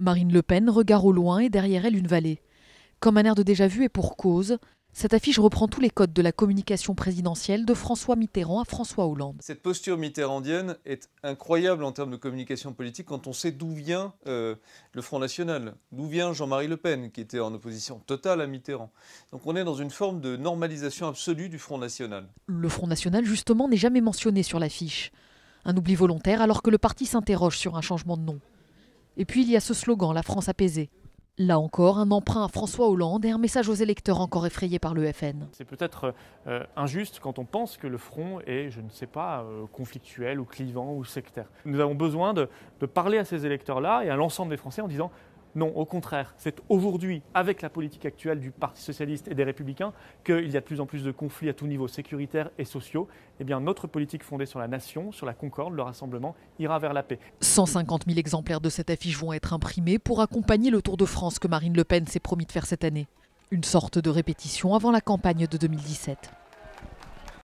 Marine Le Pen, regard au loin et derrière elle une vallée. Comme un air de déjà-vu et pour cause, cette affiche reprend tous les codes de la communication présidentielle de François Mitterrand à François Hollande. Cette posture mitterrandienne est incroyable en termes de communication politique quand on sait d'où vient euh, le Front National, d'où vient Jean-Marie Le Pen, qui était en opposition totale à Mitterrand. Donc on est dans une forme de normalisation absolue du Front National. Le Front National, justement, n'est jamais mentionné sur l'affiche. Un oubli volontaire alors que le parti s'interroge sur un changement de nom. Et puis il y a ce slogan, la France apaisée. Là encore, un emprunt à François Hollande et un message aux électeurs encore effrayés par le FN. C'est peut-être euh, injuste quand on pense que le front est, je ne sais pas, euh, conflictuel ou clivant ou sectaire. Nous avons besoin de parler à ces électeurs-là et à l'ensemble des Français en disant non, au contraire, c'est aujourd'hui, avec la politique actuelle du Parti socialiste et des républicains, qu'il y a de plus en plus de conflits à tout niveau, sécuritaires et sociaux. Eh bien, notre politique fondée sur la nation, sur la concorde, le rassemblement, ira vers la paix. 150 000 exemplaires de cette affiche vont être imprimés pour accompagner le Tour de France que Marine Le Pen s'est promis de faire cette année. Une sorte de répétition avant la campagne de 2017.